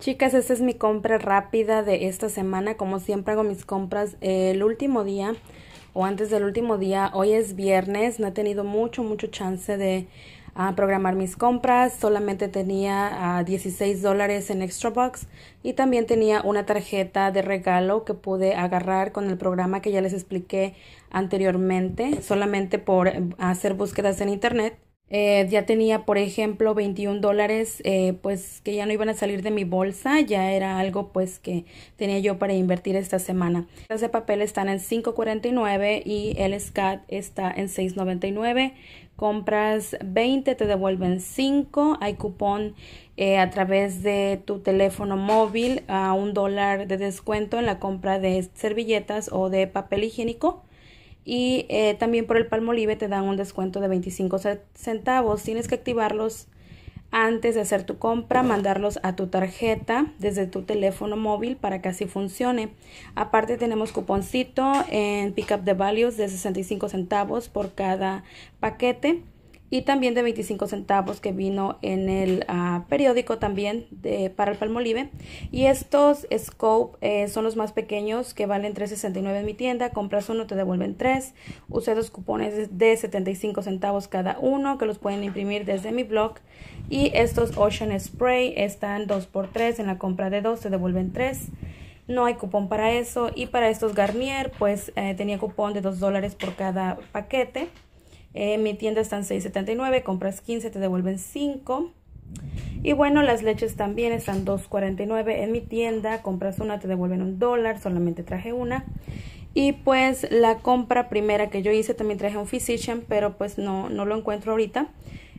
Chicas, esta es mi compra rápida de esta semana. Como siempre hago mis compras el último día o antes del último día. Hoy es viernes, no he tenido mucho, mucho chance de ah, programar mis compras. Solamente tenía 16 ah, dólares en Extra Box y también tenía una tarjeta de regalo que pude agarrar con el programa que ya les expliqué anteriormente, solamente por ah, hacer búsquedas en internet. Eh, ya tenía, por ejemplo, 21 dólares, eh, pues que ya no iban a salir de mi bolsa, ya era algo pues que tenía yo para invertir esta semana. Las de papel están en 5.49 y el SCAT está en 6.99. Compras 20, te devuelven 5. Hay cupón eh, a través de tu teléfono móvil a un dólar de descuento en la compra de servilletas o de papel higiénico y eh, también por el palmo Palmolive te dan un descuento de 25 centavos. Tienes que activarlos antes de hacer tu compra, mandarlos a tu tarjeta desde tu teléfono móvil para que así funcione. Aparte tenemos cuponcito en Pickup de Values de 65 centavos por cada paquete y también de 25 centavos que vino en el ah, periódico también para el Palmolive. Y estos Scope eh, son los más pequeños que valen 3.69 en mi tienda. Compras uno, te devuelven tres. Usé dos cupones de 75 centavos cada uno que los pueden imprimir desde mi blog. Y estos Ocean Spray están 2x3 en la compra de dos, te devuelven tres no hay cupón para eso y para estos Garnier pues eh, tenía cupón de 2 dólares por cada paquete en eh, mi tienda están 6.79, compras 15, te devuelven 5. Y bueno, las leches también están 2.49 en mi tienda, compras una, te devuelven un dólar, solamente traje una. Y pues la compra primera que yo hice también traje un Physician, pero pues no, no lo encuentro ahorita.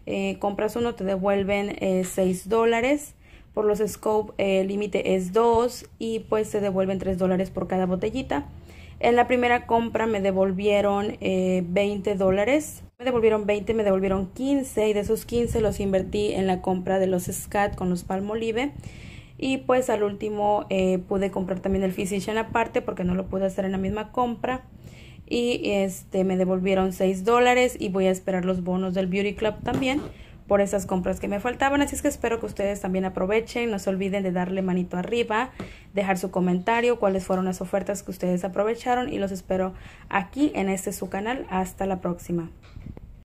Eh, compras uno, te devuelven 6 eh, dólares. Por los scope el límite es 2 y pues se devuelven 3 dólares por cada botellita. En la primera compra me devolvieron eh, 20 dólares. Me devolvieron 20, me devolvieron 15 y de esos 15 los invertí en la compra de los SCAT con los Palmolive. Y pues al último eh, pude comprar también el Physician aparte porque no lo pude hacer en la misma compra. Y este me devolvieron 6 dólares y voy a esperar los bonos del Beauty Club también por esas compras que me faltaban. Así es que espero que ustedes también aprovechen. No se olviden de darle manito arriba, dejar su comentario, cuáles fueron las ofertas que ustedes aprovecharon y los espero aquí en este su canal. Hasta la próxima.